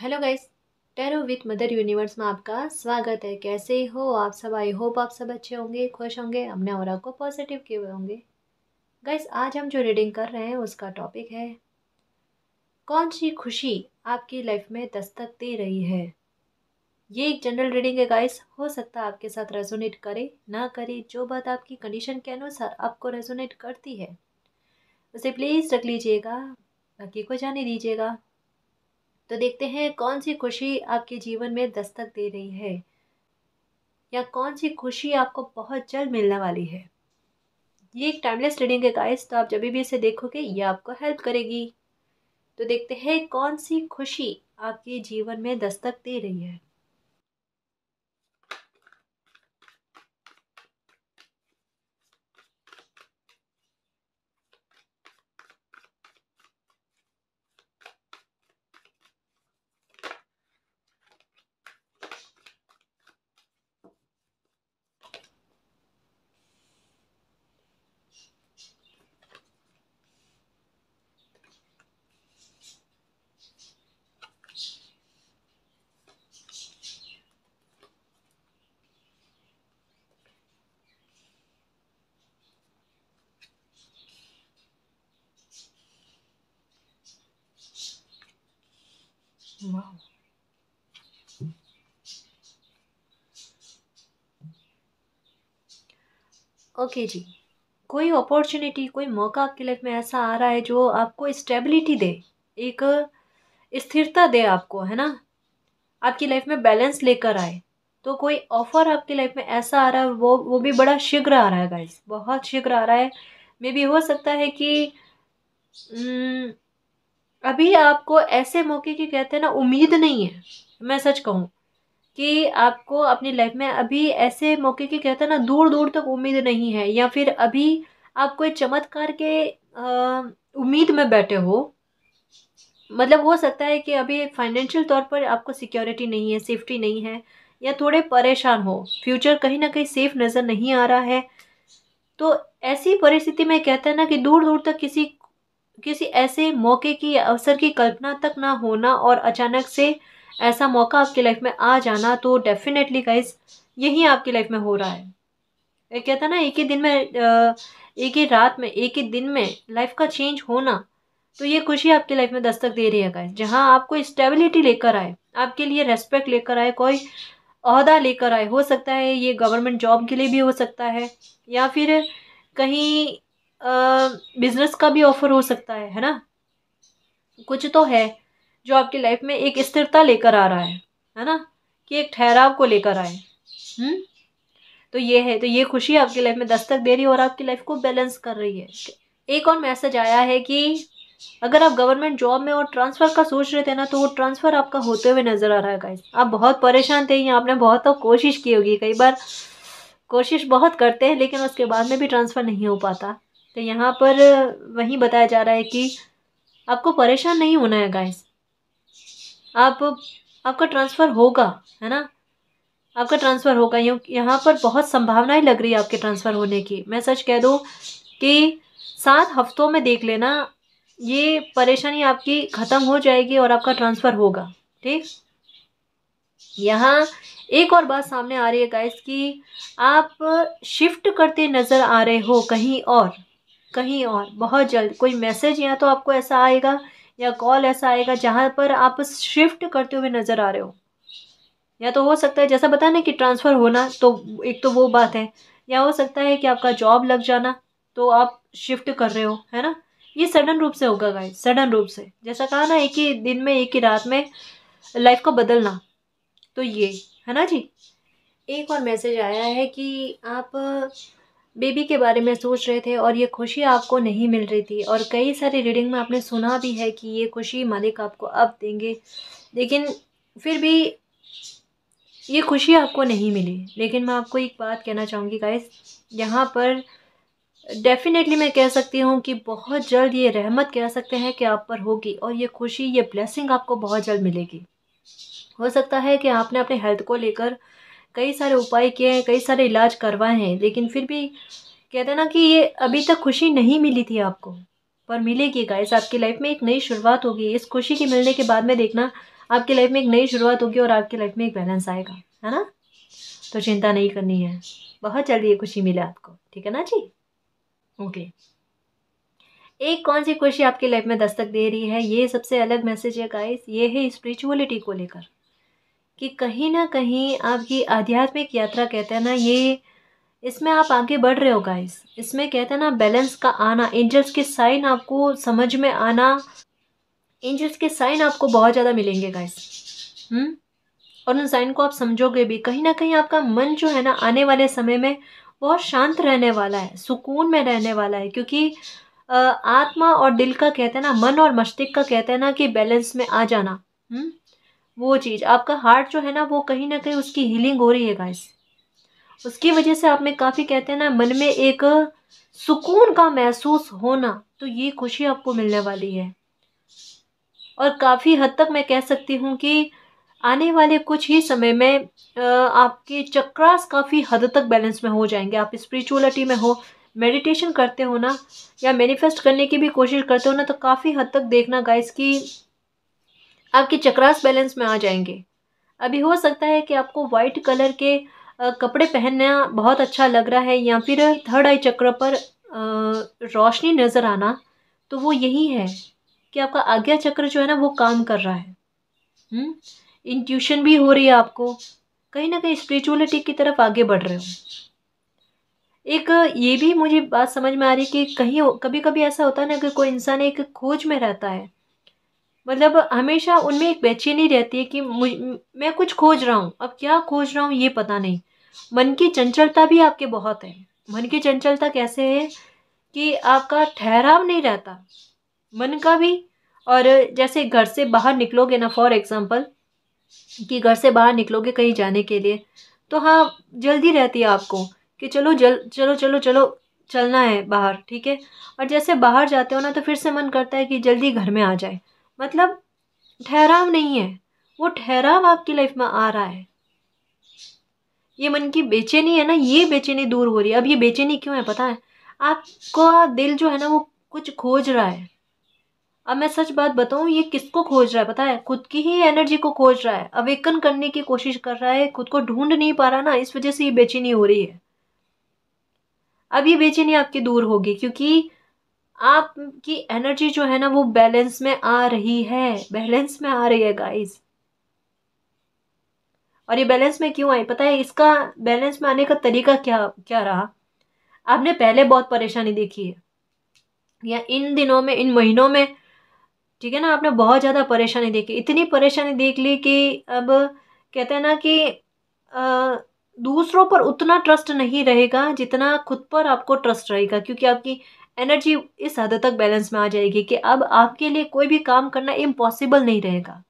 Hello guys tarot with mother universe में आपका स्वागत है कैसे हो आप सब आई होप आप सब अच्छे होंगे खुश होंगे हमने और आपको पॉजिटिव किए हुए होंगे गाइस आज हम जो रीडिंग कर रहे हैं उसका टॉपिक है कौन सी खुशी आपकी लाइफ में दस्तक दे रही है ये एक जनरल रीडिंग है गाइस हो सकता है आपके साथ रेजोनेट करे ना करे जो बात आपकी कंडीशन के अनुसार आपको रेजोनेट करती है उसे प्लीज़ रख लीजिएगा बाकी को जाने दीजिएगा तो देखते हैं कौन सी खुशी आपके जीवन में दस्तक दे रही है या कौन सी खुशी आपको बहुत जल्द मिलने वाली है ये एक टाइमलेस रीडिंग है गाइस तो आप जब भी इसे देखोगे ये आपको हेल्प करेगी तो देखते हैं कौन सी खुशी आपके जीवन में दस्तक दे रही है Wow. ओके okay जी कोई अपॉर्चुनिटी कोई मौका आपके लाइफ में ऐसा आ रहा है जो आपको स्टेबिलिटी दे एक स्थिरता दे आपको है ना आपकी लाइफ में बैलेंस लेकर आए तो कोई ऑफर आपकी लाइफ में ऐसा आ रहा है वो वो भी बड़ा शीघ्र आ रहा है गाइस बहुत शीघ्र आ रहा है मे भी हो सकता है कि न, हम्म, अभी आपको ऐसे मौके की कहते हैं ना उम्मीद नहीं है मैं सच कहूँ कि आपको अपनी लाइफ में अभी ऐसे मौके की कहते हैं ना दूर दूर तक उम्मीद नहीं है या फिर अभी आप कोई चमत्कार के उम्मीद में बैठे हो मतलब हो सकता है कि अभी फाइनेंशियल तौर पर आपको सिक्योरिटी नहीं है सेफ्टी नहीं है या थोड़े परेशान हो फ्यूचर कहीं ना कहीं सेफ नज़र नहीं आ रहा है तो ऐसी परिस्थिति में कहते हैं ना कि दूर दूर तक किसी किसी ऐसे मौके की अवसर की कल्पना तक ना होना और अचानक से ऐसा मौका आपकी लाइफ में आ जाना तो डेफिनेटली गाइज यही आपकी लाइफ में हो रहा है एक कहता ना एक ही दिन में एक ही रात में एक ही दिन में लाइफ का चेंज होना तो ये खुशी आपकी लाइफ में दस्तक दे रही है गाइज जहाँ आपको स्टेबिलिटी लेकर आए आपके लिए रेस्पेक्ट लेकर आए कोई अहदा लेकर आए हो सकता है ये गवर्नमेंट जॉब के लिए भी हो सकता है या फिर कहीं बिज़नेस का भी ऑफ़र हो सकता है है ना कुछ तो है जो आपकी लाइफ में एक स्थिरता लेकर आ रहा है है ना कि एक ठहराव को लेकर आए हम्म? तो ये है तो ये खुशी आपकी लाइफ में दस्तक दे रही है और आपकी लाइफ को बैलेंस कर रही है एक और मैसेज आया है कि अगर आप गवर्नमेंट जॉब में और ट्रांसफ़र का सोच रहे थे ना तो वो ट्रांसफ़र आपका होते हुए नज़र आ रहा है गाइस आप बहुत परेशान थे या आपने बहुत तो कोशिश की होगी कई बार कोशिश बहुत करते हैं लेकिन उसके बाद में भी ट्रांसफ़र नहीं हो पाता तो यहाँ पर वही बताया जा रहा है कि आपको परेशान नहीं होना है गाइस आप आपका ट्रांसफ़र होगा है ना आपका ट्रांसफ़र होगा यूँ यहाँ पर बहुत संभावनाएं लग रही है आपके ट्रांसफ़र होने की मैं सच कह दूँ कि सात हफ्तों में देख लेना ये परेशानी आपकी ख़त्म हो जाएगी और आपका ट्रांसफ़र होगा ठीक यहाँ एक और बात सामने आ रही है गाइस कि आप शिफ्ट करते नज़र आ रहे हो कहीं और कहीं और बहुत जल्द कोई मैसेज या तो आपको ऐसा आएगा या कॉल ऐसा आएगा जहाँ पर आप शिफ्ट करते हुए नज़र आ रहे हो या तो हो सकता है जैसा बताया ना कि ट्रांसफ़र होना तो एक तो वो बात है या हो सकता है कि आपका जॉब लग जाना तो आप शिफ्ट कर रहे हो है ना ये सडन रूप से होगा गाय सडन रूप से जैसा कहा ना एक ही दिन में एक ही रात में लाइफ को बदलना तो ये है ना जी एक और मैसेज आया है कि आप बेबी के बारे में सोच रहे थे और ये खुशी आपको नहीं मिल रही थी और कई सारी रीडिंग में आपने सुना भी है कि ये खुशी मालिक आपको अब देंगे लेकिन फिर भी ये खुशी आपको नहीं मिली लेकिन मैं आपको एक बात कहना चाहूँगी गाइस यहाँ पर डेफिनेटली मैं कह सकती हूँ कि बहुत जल्द ये रहमत कह सकते हैं कि आप पर होगी और ये खुशी ये ब्लेसिंग आपको बहुत जल्द मिलेगी हो सकता है कि आपने अपने हेल्थ को लेकर कई सारे उपाय किए हैं कई सारे इलाज करवाए हैं लेकिन फिर भी कहते हैं ना कि ये अभी तक खुशी नहीं मिली थी आपको पर मिलेगी गाइस आपकी लाइफ में एक नई शुरुआत होगी इस खुशी के मिलने के बाद में देखना आपकी लाइफ में एक नई शुरुआत होगी और आपकी लाइफ में एक बैलेंस आएगा है ना तो चिंता नहीं करनी है बहुत जल्दी ये खुशी मिले आपको ठीक है ना जी ओके एक कौन सी खुशी आपकी लाइफ में दस्तक दे रही है ये सबसे अलग मैसेज है गाइस ये है स्पिरिचुअलिटी को लेकर कि कहीं ना कहीं आपकी आध्यात्मिक यात्रा कहते हैं ना ये इसमें आप आगे बढ़ रहे हो गाइस इसमें कहते हैं ना बैलेंस का आना एंजल्स के साइन आपको समझ में आना एंजल्स के साइन आपको बहुत ज़्यादा मिलेंगे गाइस हम्म? और उन साइन को आप समझोगे भी कहीं ना कहीं आपका मन जो है ना आने वाले समय में बहुत शांत रहने वाला है सुकून में रहने वाला है क्योंकि आत्मा और दिल का कहते हैं ना मन और मस्तिष्क का कहते हैं ना कि बैलेंस में आ जाना हुँ? हम्म? वो चीज़ आपका हार्ट जो है ना वो कहीं ना कहीं उसकी हीलिंग हो रही है गाइस उसकी वजह से आप में काफ़ी कहते हैं ना मन में एक सुकून का महसूस होना तो ये खुशी आपको मिलने वाली है और काफ़ी हद तक मैं कह सकती हूँ कि आने वाले कुछ ही समय में आपके चक्रास काफ़ी हद तक बैलेंस में हो जाएंगे आप स्पिरिचुअलिटी में हो मेडिटेशन करते हो ना या मैनिफेस्ट करने की भी कोशिश करते हो ना तो काफ़ी हद तक देखना गाइस कि आपके चक्रास बैलेंस में आ जाएंगे अभी हो सकता है कि आपको वाइट कलर के कपड़े पहनना बहुत अच्छा लग रहा है या फिर थर्ड आई चक्र पर रोशनी नज़र आना तो वो यही है कि आपका आज्ञा चक्र जो है ना वो काम कर रहा है इंट्यूशन हम्म? भी हो रही है आपको कहीं ना कहीं स्पिरिचुअलिटी की तरफ आगे बढ़ रहे हो एक ये भी मुझे बात समझ में आ रही है कि कहीं कभी कभी ऐसा होता है ना कि कोई इंसान एक खोज में रहता है मतलब हमेशा उनमें एक बेचैनी रहती है कि मुझ मैं कुछ खोज रहा हूँ अब क्या खोज रहा हूँ ये पता नहीं मन की चंचलता भी आपके बहुत है मन की चंचलता कैसे है कि आपका ठहराव नहीं रहता मन का भी और जैसे घर से बाहर निकलोगे ना फॉर एग्ज़ाम्पल कि घर से बाहर निकलोगे कहीं जाने के लिए तो हाँ जल्दी रहती है आपको कि चलो जल चलो चलो चलो चलना है बाहर ठीक है और जैसे बाहर जाते हो ना तो फिर से मन करता है कि जल्दी घर में आ जाए मतलब ठहराव नहीं है वो ठहराव आपकी लाइफ में आ रहा है ये मन की बेचैनी है ना ये बेचैनी दूर हो रही है अब ये बेचैनी क्यों है पता है आपका दिल जो है ना वो कुछ खोज रहा है अब मैं सच बात बताऊं ये किसको खोज रहा है पता है खुद की ही एनर्जी को खोज रहा है अवेकन करने की कोशिश कर रहा है खुद को ढूंढ नहीं पा रहा ना इस वजह से ये बेचैनी हो रही है अब ये बेचैनी आपकी दूर होगी क्योंकि आपकी एनर्जी जो है ना वो बैलेंस में आ रही है बैलेंस में आ रही है गाइस और ये बैलेंस में क्यों आई पता है इसका बैलेंस में आने का तरीका क्या क्या रहा आपने पहले बहुत परेशानी देखी है या इन दिनों में इन महीनों में ठीक है ना आपने बहुत ज़्यादा परेशानी देखी इतनी परेशानी देख ली कि अब कहते हैं ना कि आ, दूसरों पर उतना ट्रस्ट नहीं रहेगा जितना खुद पर आपको ट्रस्ट रहेगा क्योंकि आपकी एनर्जी इस हद तक बैलेंस में आ जाएगी कि अब आपके लिए कोई भी काम करना इम्पॉसिबल नहीं रहेगा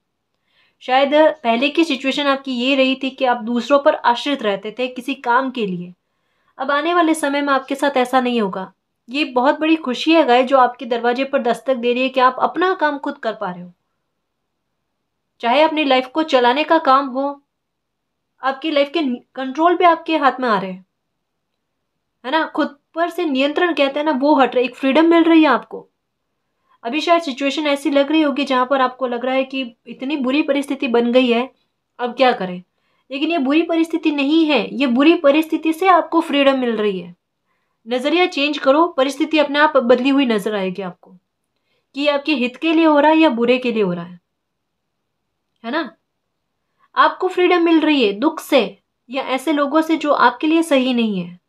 शायद पहले की सिचुएशन आपकी ये रही थी कि आप दूसरों पर आश्रित रहते थे किसी काम के लिए अब आने वाले समय में आपके साथ ऐसा नहीं होगा ये बहुत बड़ी खुशी है गाय जो आपके दरवाजे पर दस्तक दे रही है कि आप अपना काम खुद कर पा रहे हो चाहे अपनी लाइफ को चलाने का काम हो आपकी लाइफ के कंट्रोल भी आपके हाथ में आ रहे हैं है ना खुद ऊपर से नियंत्रण कहते हैं ना वो हट रहा है एक फ्रीडम मिल रही है आपको अभी शायद सिचुएशन ऐसी लग रही होगी जहाँ पर आपको लग रहा है कि इतनी बुरी परिस्थिति बन गई है अब क्या करें लेकिन ये बुरी परिस्थिति नहीं है ये बुरी परिस्थिति से आपको फ्रीडम मिल रही है नज़रिया चेंज करो परिस्थिति अपने आप बदली हुई नज़र आएगी आपको कि आपके हित के लिए हो रहा है या बुरे के लिए हो रहा है है ना आपको फ्रीडम मिल रही है दुख से या ऐसे लोगों से जो आपके लिए सही नहीं है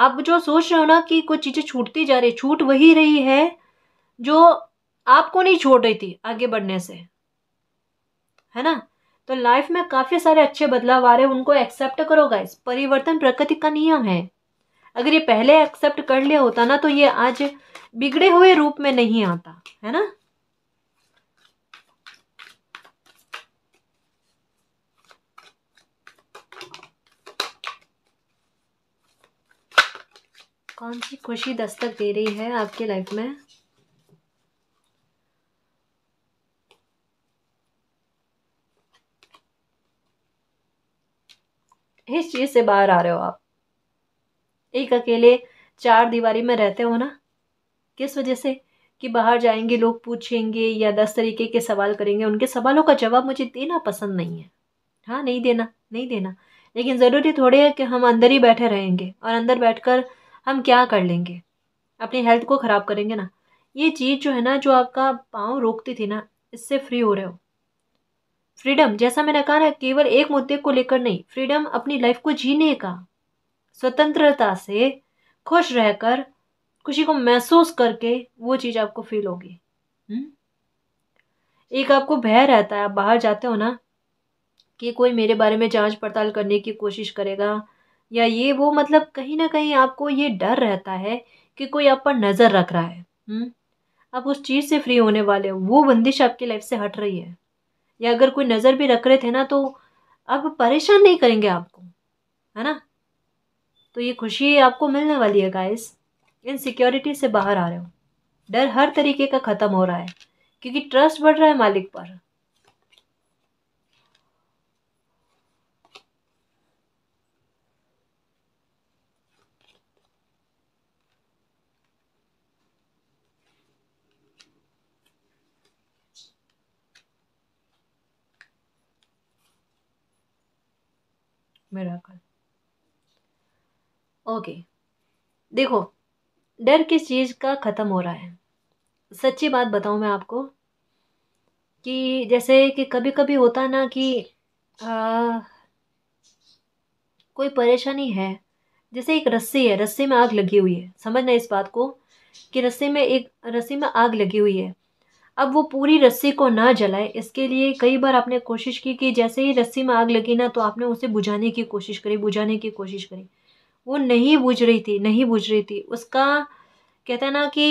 आप जो सोच रहे हो ना कि कुछ चीज़ें छूटती जा रही छूट वही रही है जो आपको नहीं छोड़ रही थी आगे बढ़ने से है ना तो लाइफ में काफ़ी सारे अच्छे बदलाव आ रहे हैं उनको एक्सेप्ट करो गाइस परिवर्तन प्रकृति का नियम है अगर ये पहले एक्सेप्ट कर लिया होता ना तो ये आज बिगड़े हुए रूप में नहीं आता है ना कौन सी खुशी दस्तक दे रही है आपके लाइफ में इस चीज़ से बाहर आ रहे हो आप एक अकेले चार दीवारी में रहते हो ना किस वजह से कि बाहर जाएंगे लोग पूछेंगे या दस तरीके के सवाल करेंगे उनके सवालों का जवाब मुझे देना पसंद नहीं है हाँ नहीं देना नहीं देना लेकिन ज़रूरी थोड़े है कि हम अंदर ही बैठे रहेंगे और अंदर बैठकर हम क्या कर लेंगे अपनी हेल्थ को ख़राब करेंगे ना ये चीज़ जो है ना जो आपका पाँव रोकती थी ना इससे फ्री हो रहे हो फ्रीडम जैसा मैंने कहा ना केवल एक मुद्दे को लेकर नहीं फ्रीडम अपनी लाइफ को जीने का स्वतंत्रता से खुश रहकर खुशी को महसूस करके वो चीज़ आपको फील होगी हम्म? एक आपको भय रहता है आप बाहर जाते हो ना कि कोई मेरे बारे में जांच पड़ताल करने की कोशिश करेगा या ये वो मतलब कहीं ना कहीं आपको ये डर रहता है कि कोई आप पर नज़र रख रहा है हुँ? हम्म? आप उस चीज़ से फ्री होने वाले हो वो बंदिश आपकी लाइफ से हट रही है या अगर कोई नज़र भी रख रहे थे ना तो अब परेशान नहीं करेंगे आपको है ना तो ये खुशी आपको मिलने वाली है गाइस इन सिक्योरिटी से बाहर आ रहे हो डर हर तरीके का ख़त्म हो रहा है क्योंकि ट्रस्ट बढ़ रहा है मालिक पर मेराकल ओके देखो डर किस चीज़ का ख़त्म हो रहा है सच्ची बात बताऊं मैं आपको कि जैसे कि कभी कभी होता ना कि आ, कोई परेशानी है जैसे एक रस्सी है रस्सी में आग लगी हुई है समझना इस बात को कि रस्सी में एक रस्सी में आग लगी हुई है अब वो पूरी रस्सी को ना जलाए इसके लिए कई बार आपने कोशिश की कि जैसे ही रस्सी में आग लगी ना तो आपने उसे बुझाने की कोशिश करी बुझाने की कोशिश करी वो नहीं बुझ रही थी नहीं बुझ रही थी उसका कहते ना कि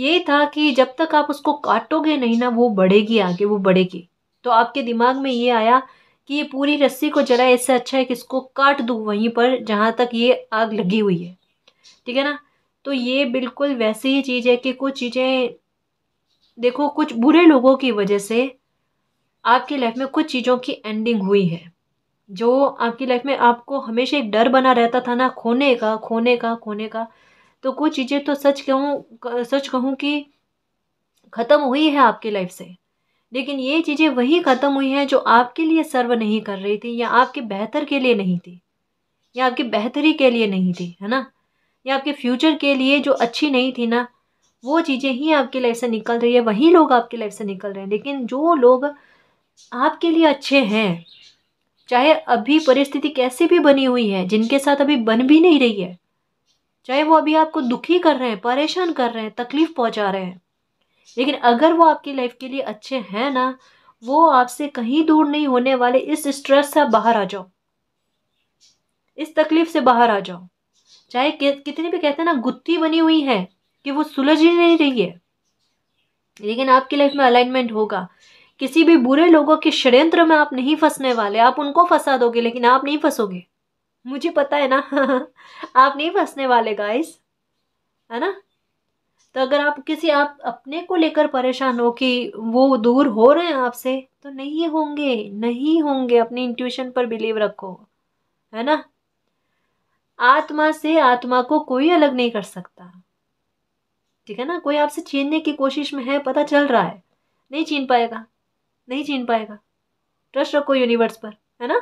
ये था कि जब तक आप उसको काटोगे नहीं ना वो बढ़ेगी आगे वो बढ़ेगी तो आपके दिमाग में ये आया कि ये पूरी रस्सी को जलाए इससे अच्छा है कि इसको काट दूँ वहीं पर जहाँ तक ये आग लगी हुई है ठीक है ना तो ये बिल्कुल वैसी ही चीज़ है कि कुछ चीज़ें देखो कुछ बुरे लोगों की वजह से आपकी लाइफ में कुछ चीज़ों की एंडिंग हुई है जो आपकी लाइफ में आपको हमेशा एक डर बना रहता था ना खोने का खोने का खोने का तो कुछ चीज़ें तो सच कहूँ सच कहूँ कि ख़त्म हुई है आपकी लाइफ से लेकिन ये चीज़ें वही ख़त्म हुई हैं जो आपके लिए सर्व नहीं कर रही थी या आपके बेहतर के लिए नहीं थी या आपकी बेहतरी के लिए नहीं थी है ना या आपके फ्यूचर के लिए जो अच्छी नहीं थी ना वो चीज़ें ही आपकी लाइफ से निकल रही है वही लोग आपकी लाइफ से निकल रहे हैं लेकिन जो लोग आपके लिए अच्छे हैं चाहे अभी परिस्थिति कैसी भी बनी हुई है जिनके साथ अभी बन भी नहीं रही है चाहे वो अभी आपको दुखी कर रहे हैं परेशान कर रहे हैं तकलीफ़ पहुंचा रहे हैं लेकिन अगर वो आपकी लाइफ के लिए अच्छे हैं ना वो आपसे कहीं दूर नहीं होने वाले इस स्ट्रेस से बाहर आ जाओ इस तकलीफ से बाहर आ जाओ चाहे कितने कितनी भी कहते हैं ना गुत्थी बनी हुई है कि वो सुलझ ही नहीं रही है लेकिन आपकी लाइफ में अलाइनमेंट होगा किसी भी बुरे लोगों के षड्यंत्र में आप नहीं फंसने वाले आप उनको फंसा दोगे लेकिन आप नहीं फंसोगे मुझे पता है ना आप नहीं फंसने वाले गाइस है ना तो अगर आप किसी आप अपने को लेकर परेशान हो कि वो दूर हो रहे हैं आपसे तो नहीं होंगे नहीं होंगे अपनी इंट्यूशन पर बिलीव रखो है ना आत्मा से आत्मा को कोई अलग नहीं कर सकता ठीक है ना कोई आपसे छीनने की कोशिश में है पता चल रहा है नहीं छीन पाएगा नहीं छीन पाएगा ट्रस्ट रखो यूनिवर्स पर है ना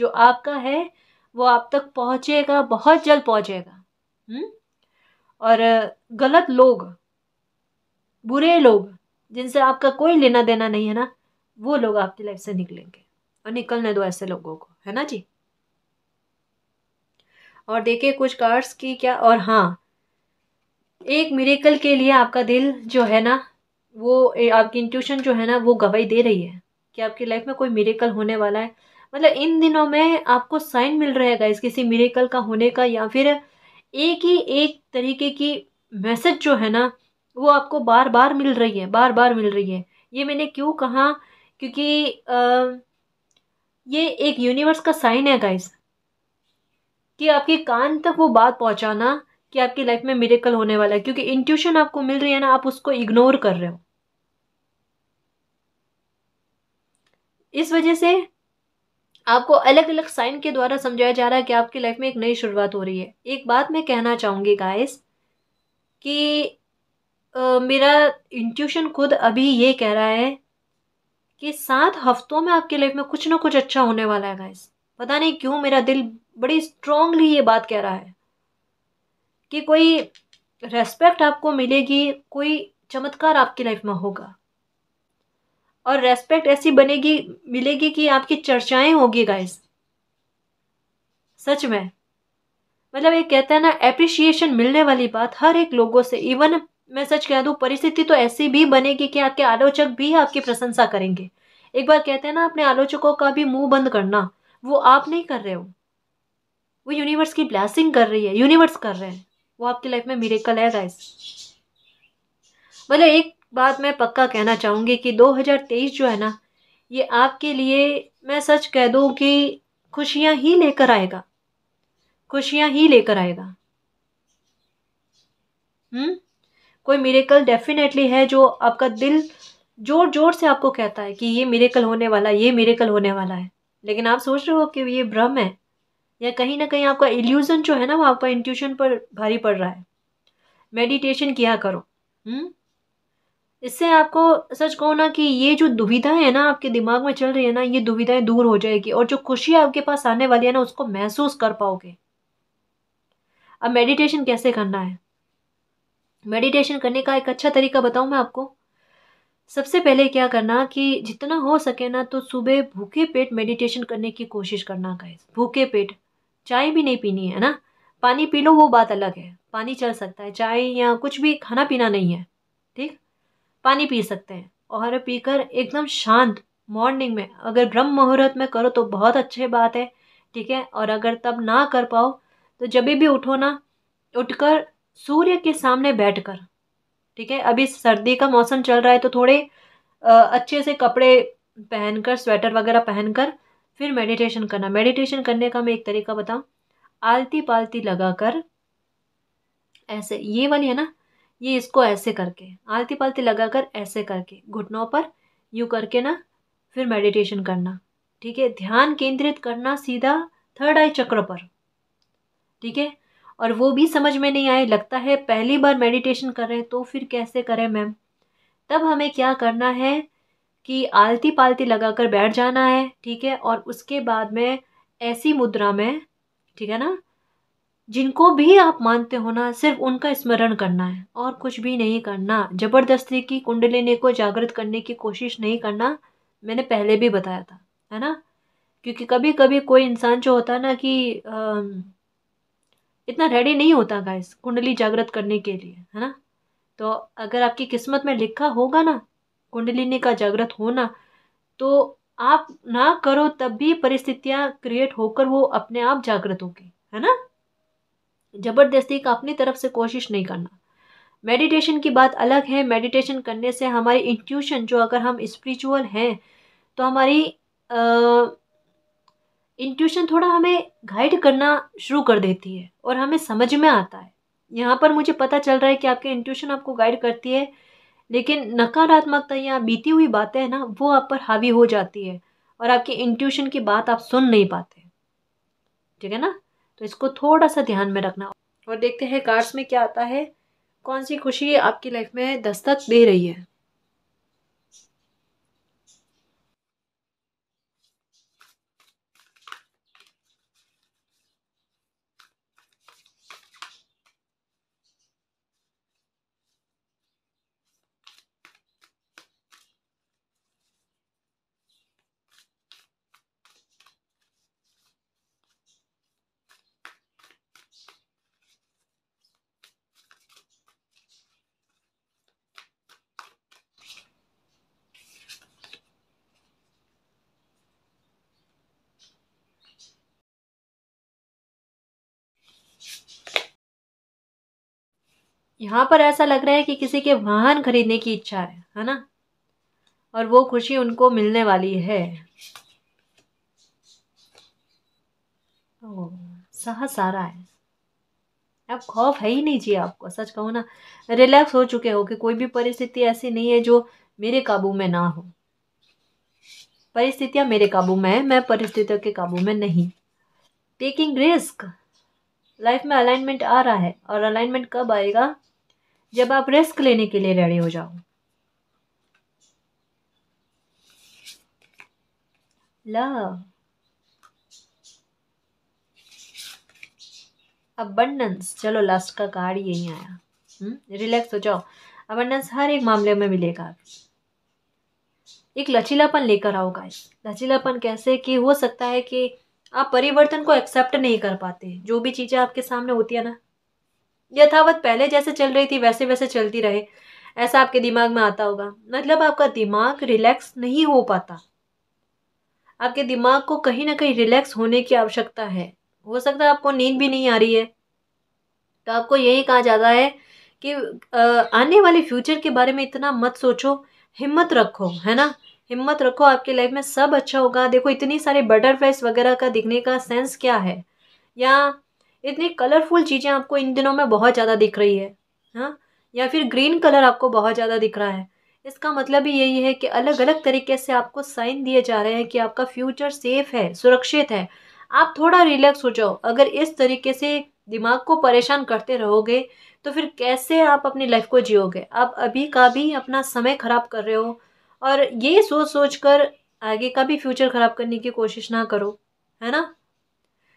जो आपका है वो आप तक पहुंचेगा बहुत जल्द पहुँचेगा हम्म? और गलत लोग बुरे लोग जिनसे आपका कोई लेना देना नहीं है ना वो लोग आपकी लाइफ से निकलेंगे और निकलने दो ऐसे लोगों को है ना जी और देखिए कुछ कार्ड्स की क्या और हाँ एक मिरेकल के लिए आपका दिल जो है ना वो आपकी इंट्यूशन जो है ना वो गवाही दे रही है कि आपकी लाइफ में कोई मिरेकल होने वाला है मतलब इन दिनों में आपको साइन मिल रहा है गाइस किसी मिरेकल का होने का या फिर एक ही एक तरीके की मैसेज जो है ना वो आपको बार बार मिल रही है बार बार मिल रही है ये मैंने क्यों कहा क्योंकि आ, ये एक यूनिवर्स का साइन है गाइस कि आपके कान तक वो बात पहुंचाना कि आपकी लाइफ में मेरेकल होने वाला है क्योंकि इंट्यूशन आपको मिल रही है ना आप उसको इग्नोर कर रहे हो इस वजह से आपको अलग अलग साइन के द्वारा समझाया जा रहा है कि आपकी लाइफ में एक नई शुरुआत हो रही है एक बात मैं कहना चाहूंगी गाइस कि Uh, मेरा इंट्यूशन खुद अभी ये कह रहा है कि सात हफ्तों में आपकी लाइफ में कुछ ना कुछ अच्छा होने वाला है गाइस पता नहीं क्यों मेरा दिल बड़ी स्ट्रांगली ये बात कह रहा है कि कोई रेस्पेक्ट आपको मिलेगी कोई चमत्कार आपकी लाइफ में होगा और रेस्पेक्ट ऐसी बनेगी मिलेगी कि आपकी चर्चाएं होगी गाइस सच में मतलब ये कहते हैं ना एप्रिशिएशन मिलने वाली बात हर एक लोगों से इवन मैं सच कह दूँ परिस्थिति तो ऐसी भी बनेगी कि आपके आलोचक भी आपकी प्रशंसा करेंगे एक बार कहते हैं ना अपने आलोचकों का भी मुंह बंद करना वो आप नहीं कर रहे हो वो यूनिवर्स की ब्लैसिंग कर रही है यूनिवर्स कर रहे हैं वो आपकी लाइफ में मेरेकल है गाइस मतलब एक बात मैं पक्का कहना चाहूँगी कि 2023 जो है ना ये आपके लिए मैं सच कह दूँ कि खुशियाँ ही लेकर आएगा खुशियाँ ही लेकर आएगा हम्म कोई मेरेकल डेफिनेटली है जो आपका दिल जोर जोर से आपको कहता है कि ये मेरेकल होने वाला ये मेरेकल होने वाला है लेकिन आप सोच रहे हो कि ये भ्रम है या कहीं ना कहीं आपका इल्यूज़न जो है ना वो आपका इंट्यूशन पर भारी पड़ रहा है मेडिटेशन किया करो हुँ? हम्म? इससे आपको सच कहो ना कि ये जो दुविधाएं है ना आपके दिमाग में चल रही है ना ये दुविधाएं दूर हो जाएगी और जो खुशी आपके पास आने वाली है ना उसको महसूस कर पाओगे अब मेडिटेशन कैसे करना है मेडिटेशन करने का एक अच्छा तरीका बताऊँ मैं आपको सबसे पहले क्या करना कि जितना हो सके ना तो सुबह भूखे पेट मेडिटेशन करने की कोशिश करना गाइस भूखे पेट चाय भी नहीं पीनी है ना पानी पी लो वो बात अलग है पानी चल सकता है चाय या कुछ भी खाना पीना नहीं है ठीक पानी पी सकते हैं और पीकर एकदम शांत मॉर्निंग में अगर ब्रह्म मुहूर्त में करो तो बहुत अच्छी बात है ठीक है और अगर तब ना कर पाओ तो जब भी उठो ना उठकर सूर्य के सामने बैठकर ठीक है अभी सर्दी का मौसम चल रहा है तो थोड़े अच्छे से कपड़े पहनकर स्वेटर वगैरह पहनकर फिर मेडिटेशन करना मेडिटेशन करने का मैं एक तरीका बताऊँ आलती पालती लगा कर ऐसे ये वाली है ना ये इसको ऐसे करके आलती पालती लगा कर ऐसे करके घुटनों पर यूँ करके ना फिर मेडिटेशन करना ठीक है ध्यान केंद्रित करना सीधा थर्ड आई चक्र पर ठीक है और वो भी समझ में नहीं आए लगता है पहली बार मेडिटेशन कर रहे हैं तो फिर कैसे करें मैम तब हमें क्या करना है कि आलती पालती लगा कर बैठ जाना है ठीक है और उसके बाद में ऐसी मुद्रा में ठीक है ना जिनको भी आप मानते हो ना सिर्फ उनका स्मरण करना है और कुछ भी नहीं करना ज़बरदस्ती की कुंडलिनी को जागृत करने की कोशिश नहीं करना मैंने पहले भी बताया था है ना क्योंकि कभी कभी कोई इंसान जो होता है ना कि आ, इतना रेडी नहीं होता गाइस कुंडली जागृत करने के लिए है ना तो अगर आपकी किस्मत में लिखा होगा ना कुंडलिनी का जागृत होना तो आप ना करो तब भी परिस्थितियाँ क्रिएट होकर वो अपने आप जागृत होगी है ना ज़बरदस्ती का अपनी तरफ से कोशिश नहीं करना मेडिटेशन की बात अलग है मेडिटेशन करने से हमारी इंट्यूशन जो अगर हम स्पिरिचुअल हैं तो हमारी इंट्यूशन थोड़ा हमें गाइड करना शुरू कर देती है और हमें समझ में आता है यहाँ पर मुझे पता चल रहा है कि आपके इंट्यूशन आपको गाइड करती है लेकिन नकारात्मकता या बीती हुई बातें हैं ना वो आप पर हावी हो जाती है और आपकी इंट्यूशन की बात आप सुन नहीं पाते ठीक है ना तो इसको थोड़ा सा ध्यान में रखना और देखते हैं कार्ड्स में क्या आता है कौन सी खुशी आपकी लाइफ में दस्तक दे रही है यहाँ पर ऐसा लग रहा है कि किसी के वाहन खरीदने की इच्छा है है ना और वो खुशी उनको मिलने वाली है साहस आ रहा है अब खौफ है ही नहीं जी आपको सच कहो ना रिलैक्स हो चुके हो कि कोई भी परिस्थिति ऐसी नहीं है जो मेरे काबू में ना हो परिस्थितियां मेरे काबू में है मैं परिस्थितियों के काबू में नहीं टेकिंग रिस्क लाइफ में अलाइनमेंट आ रहा है और अलाइनमेंट कब आएगा जब आप रिस्क लेने के लिए रेडी हो जाओ लव चलो लास्ट का कार्ड यही आया रिलैक्स हम्म, हो जाओ अबंडस हर एक मामले में मिलेगा एक लचीलापन लेकर आओ गाइस लचीलापन कैसे कि हो सकता है कि आप परिवर्तन को एक्सेप्ट नहीं कर पाते जो भी चीज़ें आपके सामने होती है ना यथावत पहले जैसे चल रही थी वैसे वैसे चलती रहे ऐसा आपके दिमाग में आता होगा मतलब आपका दिमाग रिलैक्स नहीं हो पाता आपके दिमाग को कहीं ना कहीं रिलैक्स होने की आवश्यकता है हो सकता है आपको नींद भी नहीं आ रही है तो आपको यही कहा जाता है कि आने वाले फ्यूचर के बारे में इतना मत सोचो हिम्मत रखो है ना हिम्मत रखो आपके लाइफ में सब अच्छा होगा देखो इतनी सारी बटरफ्लाइज वगैरह का दिखने का सेंस क्या है या इतनी कलरफुल चीज़ें आपको इन दिनों में बहुत ज़्यादा दिख रही है हाँ या फिर ग्रीन कलर आपको बहुत ज़्यादा दिख रहा है इसका मतलब ही यही है कि अलग अलग तरीके से आपको साइन दिए जा रहे हैं कि आपका फ्यूचर सेफ है सुरक्षित है आप थोड़ा रिलैक्स हो जाओ अगर इस तरीके से दिमाग को परेशान करते रहोगे तो फिर कैसे आप अपनी लाइफ को जियोगे आप अभी का भी अपना समय ख़राब कर रहे हो और ये सोच सोच कर आगे का भी फ्यूचर ख़राब करने की कोशिश ना करो है ना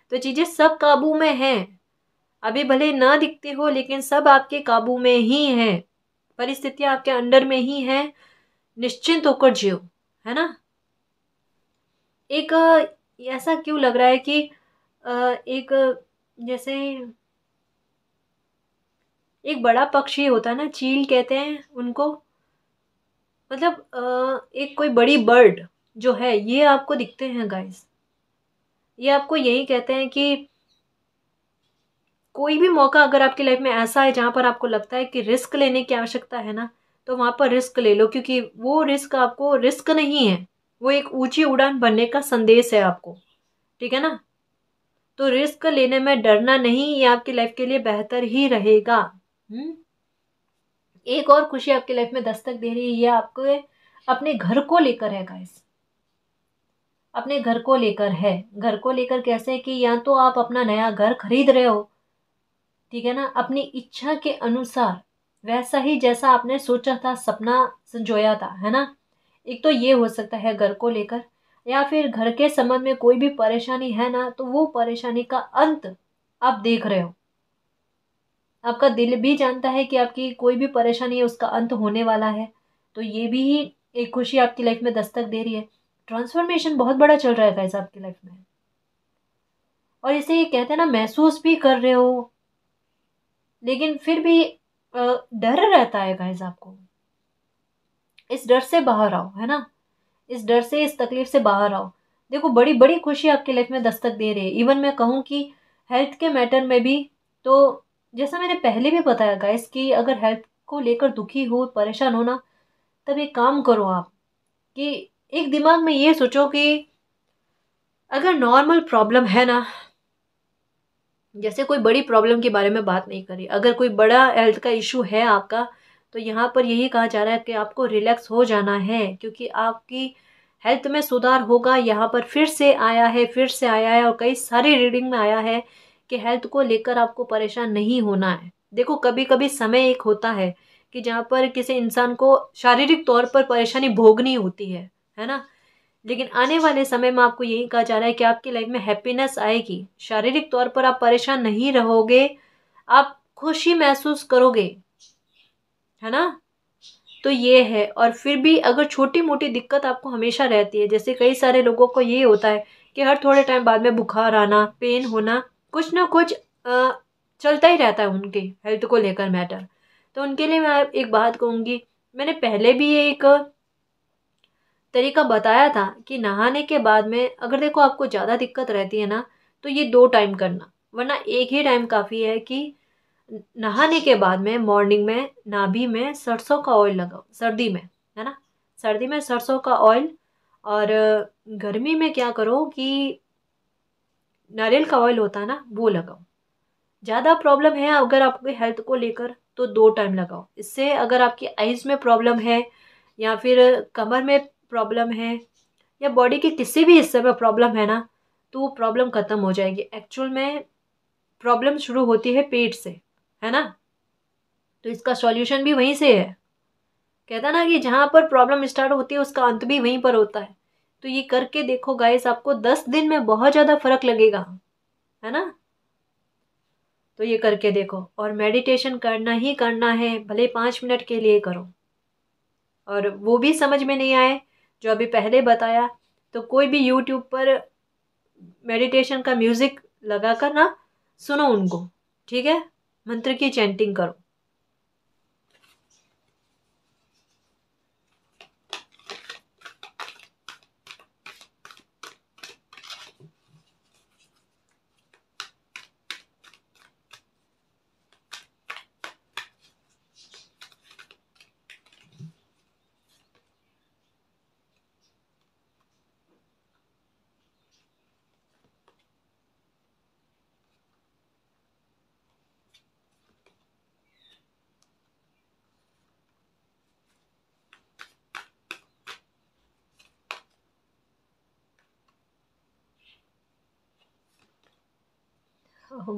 तो चीज़ें सब काबू में हैं अभी भले ना दिखते हो लेकिन सब आपके काबू में ही हैं परिस्थितियाँ आपके अंडर में ही हैं निश्चिंत होकर जियो है ना एक ऐसा क्यों लग रहा है कि एक जैसे एक बड़ा पक्षी होता है ना चील कहते हैं उनको मतलब एक कोई बड़ी बर्ड जो है ये आपको दिखते हैं गाइस ये आपको यही कहते हैं कि कोई भी मौका अगर आपकी लाइफ में ऐसा है जहाँ पर आपको लगता है कि रिस्क लेने की आवश्यकता है ना तो वहाँ पर रिस्क ले लो क्योंकि वो रिस्क आपको रिस्क नहीं है वो एक ऊंची उड़ान बनने का संदेश है आपको ठीक है ना तो रिस्क लेने में डरना नहीं ये आपकी लाइफ के लिए बेहतर ही रहेगा हुँ? हम्म? एक और खुशी आपकी लाइफ में दस्तक दे रही है ये आपको अपने घर को लेकर है गाइस अपने घर को लेकर है घर को लेकर कैसे कि या तो आप अपना नया घर खरीद रहे हो ठीक है ना अपनी इच्छा के अनुसार वैसा ही जैसा आपने सोचा था सपना संजोया था है ना एक तो ये हो सकता है घर को लेकर या फिर घर के संबंध में कोई भी परेशानी है ना तो वो परेशानी का अंत आप देख रहे हो आपका दिल भी जानता है कि आपकी कोई भी परेशानी है उसका अंत होने वाला है तो ये भी एक खुशी आपकी लाइफ में दस्तक दे रही है ट्रांसफॉर्मेशन बहुत बड़ा चल रहा है गाइज आपकी लाइफ में और इसे ये कहते हैं ना महसूस भी कर रहे हो लेकिन फिर भी डर रहता है गाइज आपको इस डर से बाहर आओ है ना इस डर से इस तकलीफ से बाहर आओ देखो बड़ी बड़ी खुशी आपकी लाइफ में दस्तक दे रही है इवन मैं कहूँ कि हेल्थ के मैटर में भी तो जैसा मैंने पहले भी बताया गाइस कि अगर हेल्थ को लेकर दुखी हो परेशान हो ना तब एक काम करो आप कि एक दिमाग में ये सोचो कि अगर नॉर्मल प्रॉब्लम है ना जैसे कोई बड़ी प्रॉब्लम के बारे में बात नहीं करी अगर कोई बड़ा हेल्थ का इशू है आपका तो यहाँ पर यही कहा जा रहा है कि आपको रिलैक्स हो जाना है क्योंकि आपकी हेल्थ में सुधार होगा यहाँ पर फिर से आया है फिर से आया है और कई सारी रीडिंग में आया है कि हेल्थ को लेकर आपको परेशान नहीं होना है देखो कभी कभी समय एक होता है कि जहाँ पर किसी इंसान को शारीरिक तौर पर परेशानी भोगनी होती है है ना लेकिन आने वाले समय में आपको यही कहा जा रहा है कि आपकी लाइफ में हैप्पीनेस आएगी शारीरिक तौर पर आप परेशान नहीं रहोगे आप खुशी महसूस करोगे है ना तो ये है और फिर भी अगर छोटी मोटी दिक्कत आपको हमेशा रहती है जैसे कई सारे लोगों को ये होता है कि हर थोड़े टाइम बाद में बुखार आना पेन होना कुछ ना कुछ आ, चलता ही रहता है उनके हेल्थ को लेकर मैटर तो उनके लिए मैं एक बात कहूँगी मैंने पहले भी ये एक तरीका बताया था कि नहाने के बाद में अगर देखो आपको ज़्यादा दिक्कत रहती है ना तो ये दो टाइम करना वरना एक ही टाइम काफ़ी है कि नहाने के बाद में मॉर्निंग में नाभि में सरसों का ऑयल लगाओ सर्दी में है ना सर्दी में सरसों का ऑयल और गर्मी में क्या करो कि नारियल का ऑयल होता है ना वो लगाओ ज़्यादा प्रॉब्लम है अगर आपके हेल्थ को लेकर तो दो टाइम लगाओ इससे अगर आपकी आइज़ में प्रॉब्लम है या फिर कमर में प्रॉब्लम है या बॉडी के किसी भी हिस्से में प्रॉब्लम है ना तो वो प्रॉब्लम ख़त्म हो जाएगी एक्चुअल में प्रॉब्लम शुरू होती है पेट से है ना तो इसका सॉल्यूशन भी वहीं से है कहता ना कि जहाँ पर प्रॉब्लम स्टार्ट होती है उसका अंत भी वहीं पर होता है तो ये करके देखो गाइस आपको दस दिन में बहुत ज़्यादा फर्क लगेगा है ना तो ये करके देखो और मेडिटेशन करना ही करना है भले पाँच मिनट के लिए करो और वो भी समझ में नहीं आए जो अभी पहले बताया तो कोई भी यूट्यूब पर मेडिटेशन का म्यूज़िक लगा कर ना सुनो उनको ठीक है मंत्र की चैंटिंग करो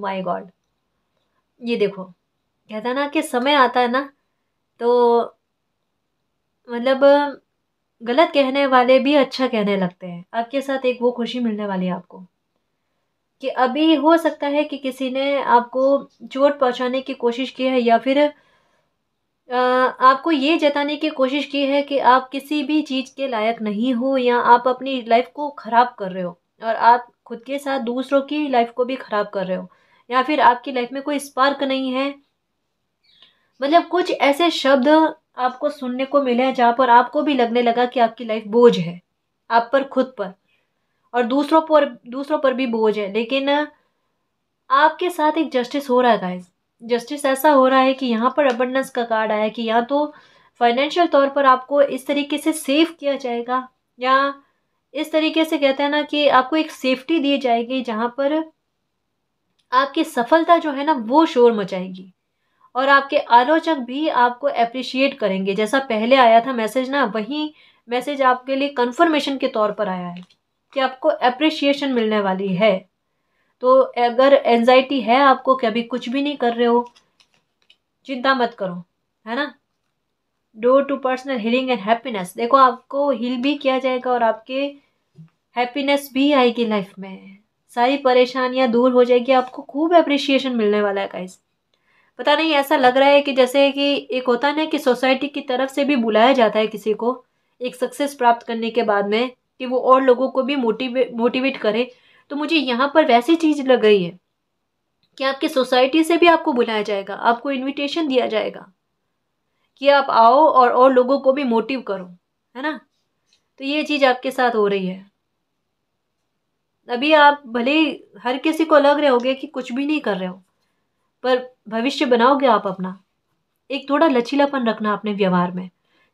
माय गॉड ये देखो कहता है ना कि समय आता है ना तो मतलब गलत कहने वाले भी अच्छा कहने लगते हैं आपके साथ एक वो खुशी मिलने वाली है आपको कि अभी हो सकता है कि किसी ने आपको चोट पहुंचाने की कोशिश की है या फिर आपको ये जताने की कोशिश की है कि आप किसी भी चीज़ के लायक नहीं हो या आप अपनी लाइफ को ख़राब कर रहे हो और आप खुद के साथ दूसरों की लाइफ को भी ख़राब कर रहे हो या फिर आपकी लाइफ में कोई स्पार्क नहीं है मतलब कुछ ऐसे शब्द आपको सुनने को मिले हैं जहाँ पर आपको भी लगने लगा कि आपकी लाइफ बोझ है आप पर खुद पर और दूसरों पर दूसरों पर भी बोझ है लेकिन आपके साथ एक जस्टिस हो रहा है गाइज जस्टिस ऐसा हो रहा है कि यहाँ पर अबंडेंस का कार्ड आया कि या तो फाइनेंशियल तौर पर आपको इस तरीके से सेव किया जाएगा या इस तरीके से कहते हैं ना कि आपको एक सेफ्टी दी जाएगी जहाँ पर आपकी सफलता जो है ना वो शोर मचाएगी और आपके आलोचक भी आपको अप्रिशिएट करेंगे जैसा पहले आया था मैसेज ना वही मैसेज आपके लिए कन्फर्मेशन के तौर पर आया है कि आपको अप्रिशिएशन मिलने वाली है तो अगर एनजाइटी है आपको कि अभी कुछ भी नहीं कर रहे हो चिंता मत करो है ना door to personal healing and happiness देखो आपको हील भी किया जाएगा और आपके हैप्पीनेस भी आएगी लाइफ में सारी परेशानियाँ दूर हो जाएगी आपको खूब अप्रिशिएशन मिलने वाला है गाइज पता नहीं ऐसा लग रहा है कि जैसे कि एक होता ना कि सोसाइटी की तरफ से भी बुलाया जाता है किसी को एक सक्सेस प्राप्त करने के बाद में कि वो और लोगों को भी मोटिवे मोटिवेट करे तो मुझे यहाँ पर वैसी चीज़ लग गई है कि आपकी सोसाइटी से भी आपको बुलाया जाएगा आपको इनविटेशन दिया जाएगा कि आप आओ और और लोगों को भी मोटिव करो है ना तो ये चीज़ आपके साथ हो रही है अभी आप भले ही हर किसी को लग रहे होगे कि कुछ भी नहीं कर रहे हो पर भविष्य बनाओगे आप अपना एक थोड़ा लचीलापन रखना अपने व्यवहार में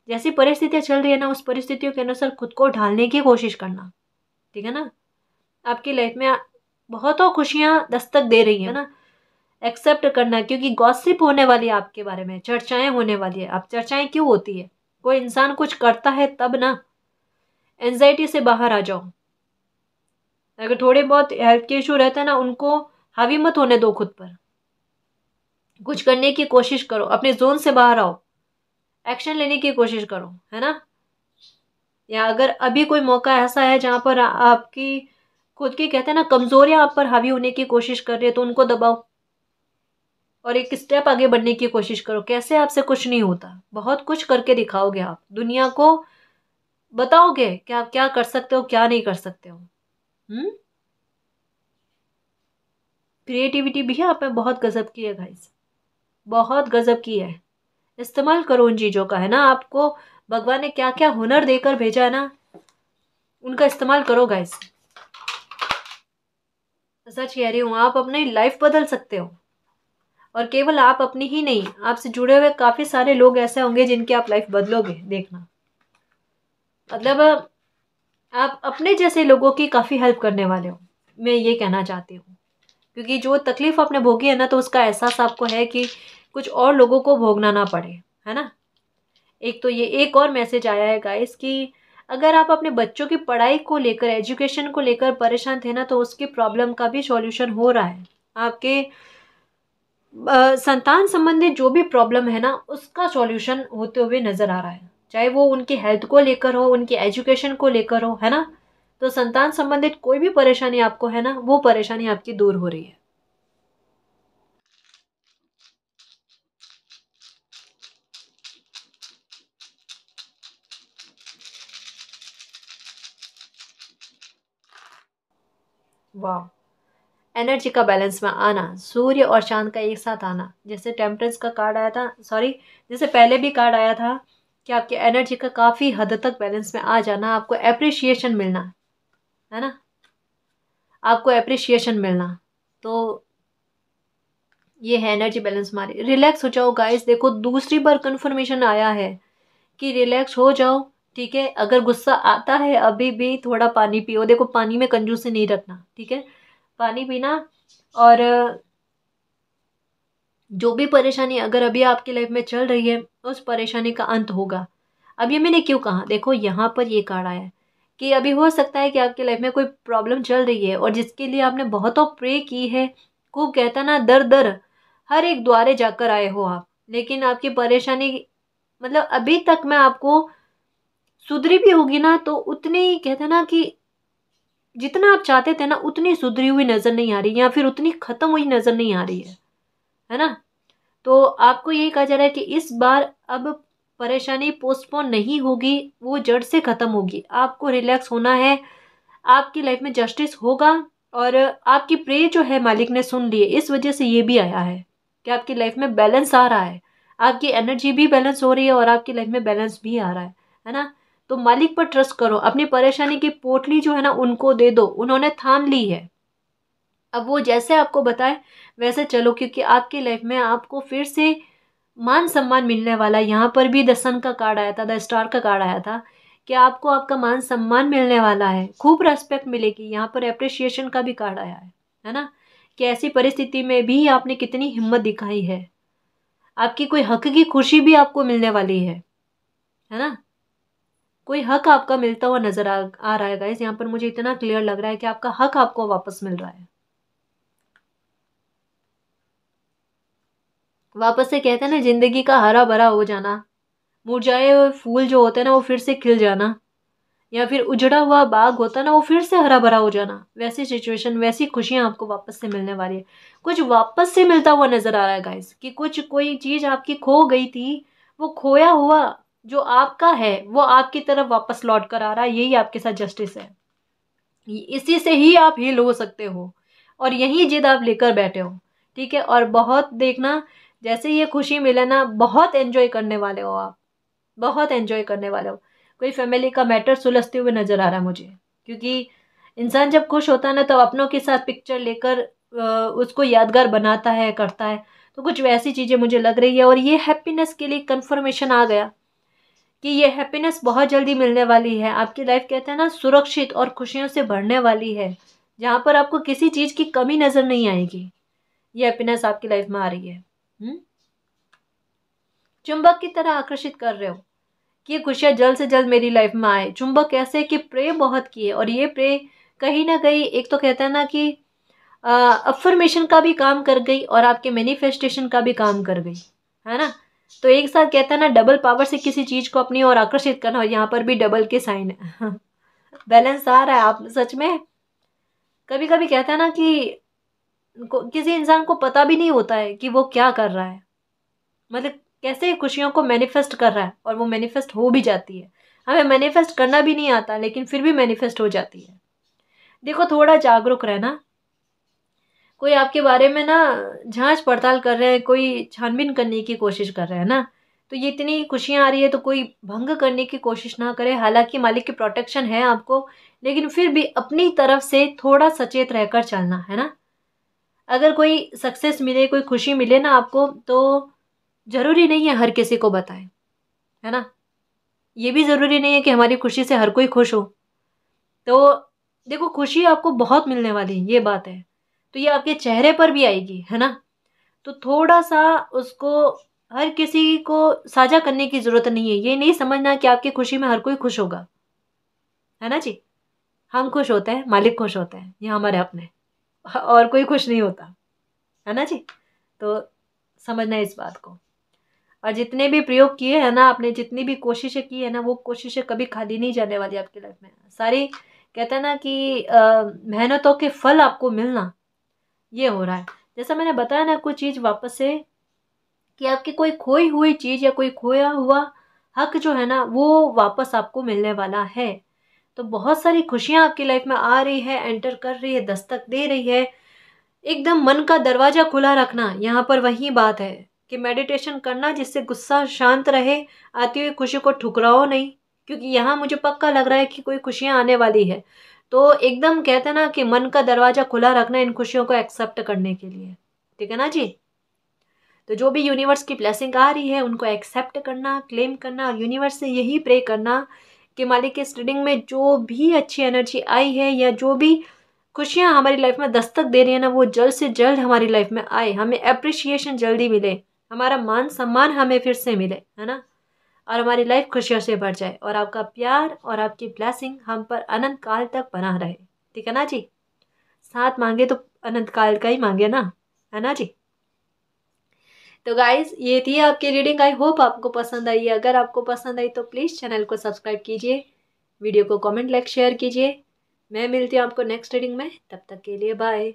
जैसी परिस्थितियाँ चल रही है ना उस परिस्थितियों के अनुसार खुद को ढालने की कोशिश करना ठीक है ना आपकी लाइफ में बहुतों खुशियाँ दस्तक दे रही है ना एक्सेप्ट करना क्योंकि गॉसिप होने वाली है आपके बारे में चर्चाएं होने वाली है आप चर्चाएं क्यों होती है कोई इंसान कुछ करता है तब ना एनजाइटी से बाहर आ जाओ अगर थोड़े बहुत हेल्थ के इशू रहते हैं ना उनको हावी मत होने दो खुद पर कुछ करने की कोशिश करो अपने जोन से बाहर आओ एक्शन लेने की कोशिश करो है ना या अगर अभी कोई मौका ऐसा है जहाँ पर आपकी खुद की कहते हैं ना कमजोरियाँ आप पर हावी होने की कोशिश कर रही है तो उनको दबाओ और एक स्टेप आगे बढ़ने की कोशिश करो कैसे आपसे कुछ नहीं होता बहुत कुछ करके दिखाओगे आप दुनिया को बताओगे कि आप क्या कर सकते हो क्या नहीं कर सकते हो क्रिएटिविटी हम्म? भी यहाँ पे बहुत गजब की है गाइस बहुत गजब की है इस्तेमाल करो उन चीज़ों का है ना आपको भगवान ने क्या क्या हुनर देकर भेजा है ना उनका इस्तेमाल करो गाइस सच कह रही हूँ आप अपनी लाइफ बदल सकते हो और केवल आप अपनी ही नहीं आपसे जुड़े हुए काफ़ी सारे लोग ऐसे होंगे जिनकी आप लाइफ बदलोगे देखना मतलब आप अपने जैसे लोगों की काफ़ी हेल्प करने वाले हो मैं ये कहना चाहती हूँ क्योंकि जो तकलीफ़ आपने भोगी है ना तो उसका एहसास आपको है कि कुछ और लोगों को भोगना ना पड़े है ना एक तो ये एक और मैसेज आया है गाइस कि अगर आप अपने बच्चों की पढ़ाई को लेकर एजुकेशन को लेकर परेशान थे ना तो उसकी प्रॉब्लम का भी सॉल्यूशन हो रहा है आपके संतान संबंधी जो भी प्रॉब्लम है ना उसका सॉल्यूशन होते हुए नज़र आ रहा है चाहे वो उनकी हेल्थ को लेकर हो उनकी एजुकेशन को लेकर हो है ना तो संतान संबंधित कोई भी परेशानी आपको है ना वो परेशानी आपकी दूर हो रही है वाह एनर्जी का बैलेंस में आना सूर्य और चांद का एक साथ आना जैसे टेम्परेंस का कार्ड आया था सॉरी जैसे पहले भी कार्ड आया था कि आपकी एनर्जी का काफ़ी हद तक बैलेंस में आ जाना आपको अप्रिशिएशन मिलना है ना आपको अप्रिशिएशन मिलना तो ये है एनर्जी बैलेंस हमारी रिलैक्स हो जाओ गाइस देखो दूसरी बार कंफर्मेशन आया है कि रिलैक्स हो जाओ ठीक है अगर गुस्सा आता है अभी भी थोड़ा पानी पियो देखो पानी में कंजूसी नहीं रखना ठीक है पानी पीना और जो भी परेशानी अगर अभी आपकी लाइफ में चल रही है उस परेशानी का अंत होगा अब ये मैंने क्यों कहा देखो यहाँ पर ये कार्ड आया है कि अभी हो सकता है कि आपकी लाइफ में कोई प्रॉब्लम चल रही है और जिसके लिए आपने बहुतों प्रे की है खूब कहता ना दर दर हर एक द्वारे जाकर आए हो आप लेकिन आपकी परेशानी मतलब अभी तक मैं आपको सुधरी भी होगी ना तो उतनी कहते ना कि जितना आप चाहते थे ना उतनी सुधरी हुई नज़र नहीं आ रही या फिर उतनी ख़त्म हुई नज़र नहीं आ रही है है ना तो आपको ये कहा जा रहा है कि इस बार अब परेशानी पोस्टपोन नहीं होगी वो जड़ से ख़त्म होगी आपको रिलैक्स होना है आपकी लाइफ में जस्टिस होगा और आपकी प्रे जो है मालिक ने सुन ली है इस वजह से ये भी आया है कि आपकी लाइफ में बैलेंस आ रहा है आपकी एनर्जी भी बैलेंस हो रही है और आपकी लाइफ में बैलेंस भी आ रहा है है ना तो मालिक पर ट्रस्ट करो अपनी परेशानी की पोटली जो है ना उनको दे दो उन्होंने थाम ली है अब वो जैसे आपको बताए वैसे चलो क्योंकि आपकी लाइफ में आपको फिर से मान सम्मान मिलने वाला यहाँ पर भी द सन का कार्ड आया था द स्टार का कार्ड आया था कि आपको आपका मान सम्मान मिलने वाला है खूब रेस्पेक्ट मिलेगी यहाँ पर अप्रिशिएशन का भी कार्ड आया है है ना कि ऐसी परिस्थिति में भी आपने कितनी हिम्मत दिखाई है आपकी कोई हक की खुशी भी आपको मिलने वाली है है ना कोई हक आपका मिलता हुआ नज़र आ, आ रहा है गाइस यहाँ पर मुझे इतना क्लियर लग रहा है कि आपका हक आपको वापस मिल रहा है वापस से कहते हैं ना ज़िंदगी का हरा भरा हो जाना मुरझाए हुए फूल जो होते हैं ना वो फिर से खिल जाना या फिर उजड़ा हुआ बाग होता ना वो फिर से हरा भरा हो जाना वैसी सिचुएशन वैसी खुशियाँ आपको वापस से मिलने वाली है कुछ वापस से मिलता हुआ नज़र आ रहा है गाइस कि कुछ कोई चीज़ आपकी खो गई थी वो खोया हुआ जो आपका है वो आपकी तरफ वापस लौट कर आ रहा है यही आपके साथ जस्टिस है इसी से ही आप हील हो सकते हो और यही जिद आप लेकर बैठे हो ठीक है और बहुत देखना जैसे ये खुशी मिले ना बहुत एंजॉय करने वाले हो आप बहुत एंजॉय करने वाले हो कोई फैमिली का मैटर सुलझते हुए नज़र आ रहा है मुझे क्योंकि इंसान जब खुश होता है ना तो अपनों के साथ पिक्चर लेकर उसको यादगार बनाता है करता है तो कुछ वैसी चीज़ें मुझे लग रही है और ये हैप्पीनेस के लिए कन्फर्मेशन आ गया कि ये हैप्पीनेस बहुत जल्दी मिलने वाली है आपकी लाइफ कहते हैं ना सुरक्षित और खुशियों से भरने वाली है जहाँ पर आपको किसी चीज़ की कमी नज़र नहीं आएगी ये हैप्पीनेस आपकी लाइफ में आ रही है हुँ? हम्म? चुंबक की तरह आकर्षित कर रहे हो कि ये खुशियाँ जल्द से जल्द मेरी लाइफ में आए चुंबक ऐसे कि प्रे बहुत किए और ये प्रे कहीं ना कहीं एक तो कहता है ना कि अफर्मेशन का भी काम कर गई और आपके मैनिफेस्टेशन का भी काम कर गई है ना तो एक साथ कहता है ना डबल पावर से किसी चीज़ को अपनी ओर आकर्षित करना और यहाँ पर भी डबल के साइन है बैलेंस आ रहा है आप सच में कभी कभी कहता है ना कि को किसी इंसान को पता भी नहीं होता है कि वो क्या कर रहा है मतलब कैसे खुशियों को मैनिफेस्ट कर रहा है और वो मैनिफेस्ट हो भी जाती है हमें मैनिफेस्ट करना भी नहीं आता लेकिन फिर भी मैनिफेस्ट हो जाती है देखो थोड़ा जागरूक रहना कोई आपके बारे में ना जांच पड़ताल कर रहे हैं कोई छानबीन करने की कोशिश कर रहे हैं ना तो ये इतनी खुशियाँ आ रही है तो कोई भंग करने की कोशिश ना करे हालांकि मालिक की प्रोटेक्शन है आपको लेकिन फिर भी अपनी तरफ से थोड़ा सचेत रहकर चलना है ना अगर कोई सक्सेस मिले कोई खुशी मिले ना आपको तो ज़रूरी नहीं है हर किसी को बताएं है ना ये भी ज़रूरी नहीं है कि हमारी खुशी से हर कोई खुश हो तो देखो खुशी आपको बहुत मिलने वाली है ये बात है तो ये आपके चेहरे पर भी आएगी है ना तो थोड़ा सा उसको हर किसी को साझा करने की ज़रूरत नहीं है ये नहीं समझना कि आपकी खुशी में हर कोई खुश होगा है ना जी हम खुश होते हैं मालिक खुश होते हैं ये हमारे अपने और कोई खुश नहीं होता है ना जी तो समझना इस बात को और जितने भी प्रयोग किए हैं ना आपने जितनी भी कोशिशें की है ना वो कोशिशें कभी खाली नहीं जाने वाली आपकी लाइफ में सारी कहते हैं ना कि मेहनतों के फल आपको मिलना ये हो रहा है जैसा मैंने बताया ना कोई चीज़ वापस से कि आपकी कोई खोई हुई चीज़ या कोई खोया हुआ हक जो है ना वो वापस आपको मिलने वाला है तो बहुत सारी खुशियाँ आपकी लाइफ में आ रही है एंटर कर रही है दस्तक दे रही है एकदम मन का दरवाज़ा खुला रखना यहाँ पर वही बात है कि मेडिटेशन करना जिससे गुस्सा शांत रहे आती हुई खुशी को ठुकराओ नहीं क्योंकि यहाँ मुझे पक्का लग रहा है कि कोई खुशियाँ आने वाली है तो एकदम कहते ना कि मन का दरवाज़ा खुला रखना इन खुशियों को एक्सेप्ट करने के लिए ठीक है ना जी तो जो भी यूनिवर्स की ब्लेसिंग आ रही है उनको एक्सेप्ट करना क्लेम करना और यूनिवर्स से यही प्रे करना कि मालिक के स्टडिंग रीडिंग में जो भी अच्छी एनर्जी आई है या जो भी खुशियाँ हमारी लाइफ में दस्तक दे रही है ना वो जल्द से जल्द हमारी लाइफ में आए हमें अप्रिशिएशन जल्दी मिले हमारा मान सम्मान हमें फिर से मिले है ना और हमारी लाइफ खुशियों से भर जाए और आपका प्यार और आपकी ब्लैसिंग हम पर अनंत काल तक बना रहे ठीक है ना जी साथ मांगे तो अनंत काल का ही मांगे ना है ना जी तो गाइज ये थी आपकी रीडिंग आई होप आपको पसंद आई अगर आपको पसंद आई तो प्लीज़ चैनल को सब्सक्राइब कीजिए वीडियो को कमेंट लाइक शेयर कीजिए मैं मिलती हूँ आपको नेक्स्ट रीडिंग में तब तक के लिए बाय